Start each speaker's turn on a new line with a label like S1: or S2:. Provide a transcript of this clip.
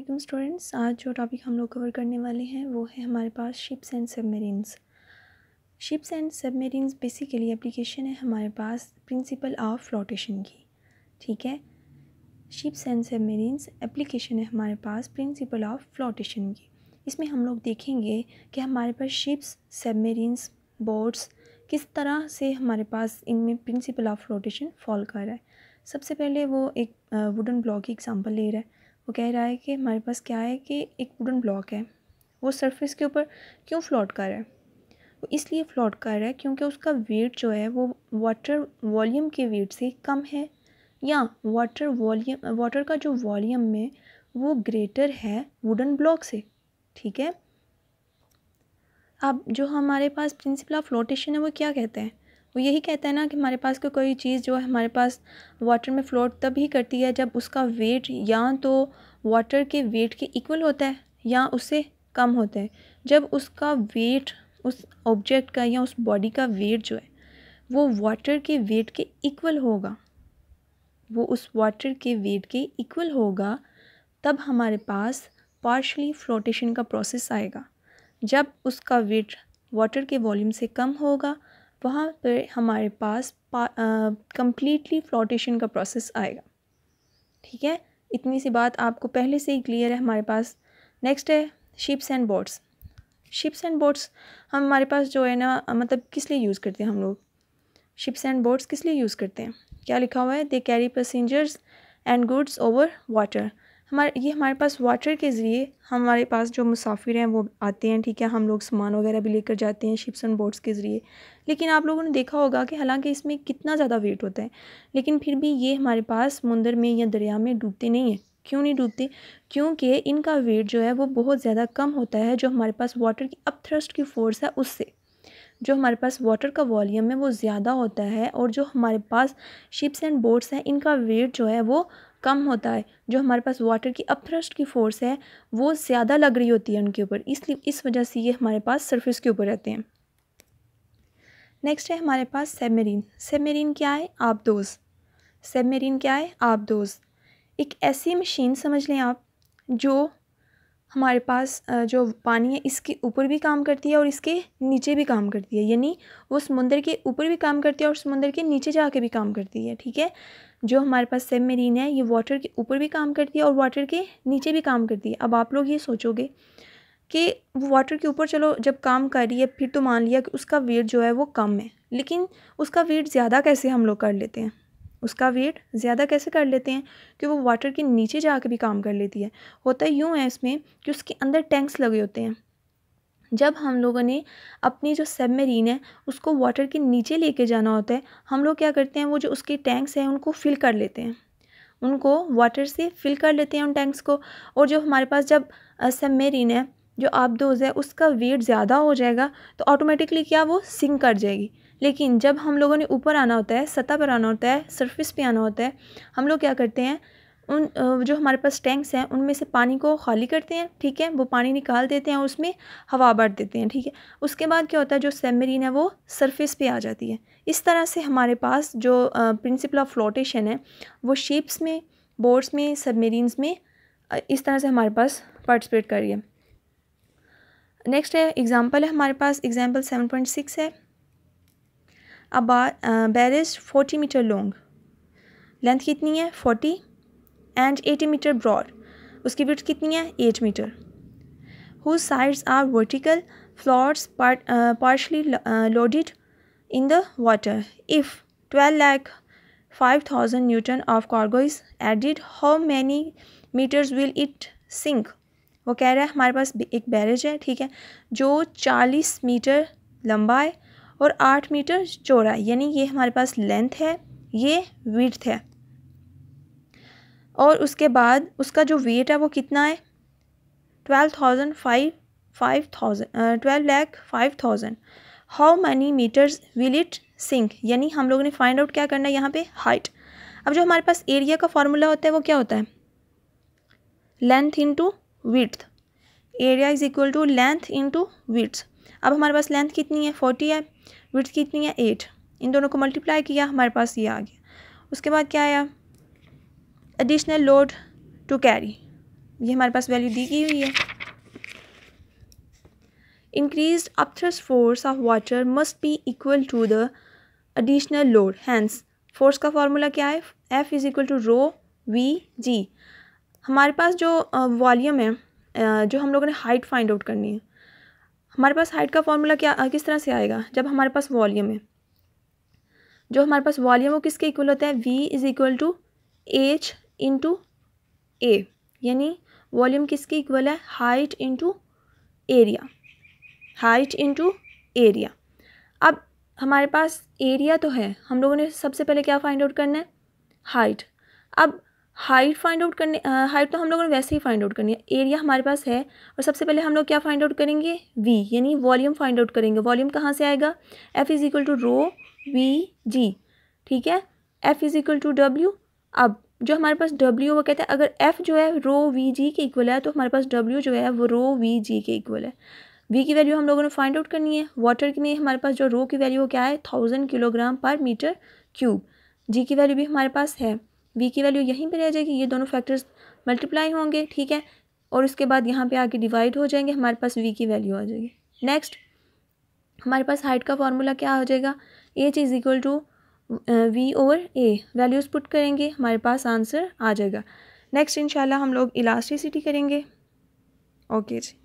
S1: वालेकुम स्टूडेंट्स आज जो टॉपिक हम लोग कवर करने वाले हैं वो है हमारे पास ships and submarines ships and submarines basically application है हमारे पास प्रिंसिपल ऑफ फ्लोटेशन की ठीक है शिप्स एंड सबमरीन्स एप्लीकेशन है हमारे पास प्रिंसिपल ऑफ फ्लोटेशन की इसमें हम लोग देखेंगे कि हमारे पास शिप्स सबमरीन्स बोट्स किस तरह से हमारे पास इनमें प्रिंसिपल ऑफ फ्लोटेशन फॉल कर रहा है सबसे पहले वो एक वुडन ब्लॉक की एग्ज़ाम्पल ले रहा है वो कह रहा है कि हमारे पास क्या है कि एक वुडन ब्लॉक है वो सरफेस के ऊपर क्यों फ्लोट कर रहा है वो इसलिए फ्लोट कर रहा है क्योंकि उसका वेट जो है वो वाटर वॉल्यूम के वेट से कम है या वाटर वॉल्यूम वाटर का जो वॉल्यूम में वो ग्रेटर है वुडन ब्लॉक से ठीक है अब जो हमारे पास प्रिंसिपल ऑफ फ्लोटेशन है वो क्या कहते हैं वो यही कहता है ना कि हमारे पास कोई कोई चीज़ जो है हमारे पास वाटर में फ्लोट तब ही करती है जब उसका वेट या तो वाटर के वेट के इक्वल होता है या उससे कम होता है जब उसका वेट उस ऑब्जेक्ट का या उस बॉडी का वेट जो है वो वाटर के वेट के इक्वल होगा वो उस वाटर के वेट के इक्वल होगा तब हमारे पास पार्शली फ्लोटेशन का प्रोसेस आएगा जब उसका वेट वाटर के वॉल्यूम से कम होगा वहाँ पर हमारे पास कम्प्लीटली फ्लोटेशन का प्रोसेस आएगा ठीक है इतनी सी बात आपको पहले से ही क्लियर है हमारे पास नेक्स्ट है ships and boats ships and boats हम हमारे पास जो है ना मतलब किस लिए यूज़ करते हैं हम लोग शिप्स एंड बोट्स किस लिए यूज़ करते हैं क्या लिखा हुआ है they carry passengers and goods over water हमारे ये हमारे पास वाटर के ज़रिए हमारे पास जो मुसाफिर हैं वो आते हैं ठीक है हम लोग सामान वगैरह भी लेकर जाते हैं शिप्स एंड बोट्स के ज़रिए लेकिन आप लोगों ने देखा होगा कि हालांकि इसमें कितना ज़्यादा वेट होता है लेकिन फिर भी ये हमारे पास समुंदर में या दरिया में डूबते नहीं हैं क्यों नहीं डूबते क्योंकि इनका वेट जो है वो बहुत ज़्यादा कम होता है जो हमारे पास वाटर की अपथ्रस्ट की फ़ोर्स है उससे जो हमारे पास वाटर का वॉल्यूम है वो ज़्यादा होता है और जो हमारे पास शिप्स एंड बोट्स हैं इनका वेट जो है वो कम होता है जो हमारे पास वाटर की अपथ्रस्ट की फ़ोर्स है वो ज़्यादा लग रही होती है उनके ऊपर इसलिए इस वजह से ये हमारे पास सरफेस के ऊपर रहते हैं नेक्स्ट है हमारे पास सेबमेरीन सेबमेरीन क्या है आबदोज सेबमेरीन क्या है आबदोज एक ऐसी मशीन समझ लें आप जो हमारे पास जो पानी है इसके ऊपर भी काम करती है और इसके नीचे भी काम करती है यानी वो समुंदर के ऊपर भी काम करती है और समुंदर के नीचे जाके भी काम करती है ठीक है जो हमारे पास सेब मेरीन है ये वाटर के ऊपर भी काम करती है और वाटर के नीचे भी काम करती है अब आप लोग ये सोचोगे कि वो वाटर के ऊपर चलो जब काम कर रही है फिर तो मान लिया कि उसका वेट जो है वो कम है लेकिन उसका वेट ज़्यादा कैसे हम लोग कर लेते हैं उसका वेट ज़्यादा कैसे कर लेते हैं कि वो वाटर के नीचे कर भी काम कर लेती है होता यूँ है इसमें कि उसके अंदर टैंक्स लगे होते हैं जब हम लोगों ने अपनी जो सबमरीन है उसको वाटर के नीचे लेके जाना होता है हम लोग क्या करते हैं वो जो उसके टैंक्स हैं उनको फिल कर लेते हैं उनको वाटर से फिल कर लेते हैं उन टैंक्स को और जो हमारे पास जब सबमेरीन है जो आप दोज है उसका वेट ज़्यादा हो जाएगा तो ऑटोमेटिकली क्या वो सिंक कर जाएगी लेकिन जब हम लोगों ने ऊपर आना होता है सतह पर आना होता है सरफेस पे आना होता है हम लोग क्या करते हैं उन जो हमारे पास टैंक्स हैं उनमें से पानी को खाली करते हैं ठीक है वो पानी निकाल देते हैं और उसमें हवा बांट देते हैं ठीक है उसके बाद क्या होता है जो सेमरीन है वो सरफेस पे आ जाती है इस तरह से हमारे पास जो प्रिंसिपल ऑफ फ्लोटेशन है वो शिप्स में बोर्ड्स में सबमरीन्स में इस तरह से हमारे पास पार्टिसिपेट करिए नेक्स्ट है एग्ज़ाम्पल है हमारे पास एग्ज़ाम्पल सेवन पॉइंट सिक्स है अब barge forty metre long length कितनी है forty and eighty metre broad उसकी विथ कितनी है eight metre who sides are vertical floats partially loaded in the water if twelve lakh five thousand newton of cargo is added how many metres will it sink वो कह रहा है हमारे पास एक barrage है ठीक है जो चालीस मीटर लंबा है और आठ मीटर चौड़ा है यानी ये हमारे पास लेंथ है ये विथ है और उसके बाद उसका जो वेट है वो कितना है twelve thousand five five thousand twelve lakh five thousand how many metres will it sink यानी हम लोगों ने फाइंड आउट क्या करना है यहाँ पे हाइट अब जो हमारे पास एरिया का फार्मूला होता है वो क्या होता है length into width area is equal to length into widths अब हमारे पास लेंथ कितनी है फोर्टी है विथ कितनी है एट इन दोनों को मल्टीप्लाई किया हमारे पास ये आ गया उसके बाद क्या आया एडिशनल लोड टू कैरी ये हमारे पास वैल्यू दी गई हुई है increase upthrust force of water must be equal to the additional load hence force का फार्मूला क्या है F is equal to rho V G हमारे पास जो वॉल्यूम है जो हम लोगों ने हाइट फाइंड आउट करनी है हमारे पास हाइट का फॉर्मूला क्या किस तरह से आएगा जब हमारे पास वॉल्यूम है जो हमारे पास वॉल्यूम वो किसके इक्वल होता है V is equal to H into A यानी वॉल्यूम किसके इक्वल है height into area height into area अब हमारे पास एरिया तो है हम लोगों ने सबसे पहले क्या फाइंड आउट करना है हाइट अब हाइट फाइंड आउट करने हाइट तो हम लोगों ने वैसे ही फाइंड आउट करनी है एरिया हमारे पास है और सबसे पहले हम लोग क्या फाइंड आउट करेंगे वी यानी वॉल्यूम फाइंड आउट करेंगे वॉल्यूम कहाँ से आएगा F is equal to rho V G ठीक है F is equal to W अब जो हमारे पास डब्ल्यू वो कहते हैं अगर एफ़ जो है रो वी जी के इक्वल है तो हमारे पास डब्ल्यू जो है वो रो वी जी के इक्वल है वी की वैल्यू हम लोगों ने फाइंड आउट करनी है वाटर में हमारे पास जो रो की वैल्यू वो क्या है thousand kilogram per metre cube G की वैल्यू भी हमारे पास है वी की वैल्यू यहीं पे रह जाएगी ये दोनों फैक्टर्स मल्टीप्लाई होंगे ठीक है और उसके बाद यहाँ पे आके डिवाइड हो जाएंगे हमारे पास वी की वैल्यू आ जाएगी नेक्स्ट हमारे पास हाइट का फॉर्मूला क्या हो जाएगा H is equal to V over A values put करेंगे हमारे पास आंसर आ जाएगा नेक्स्ट इंशाल्लाह हम लोग इलास्टिसिटी करेंगे ओके जी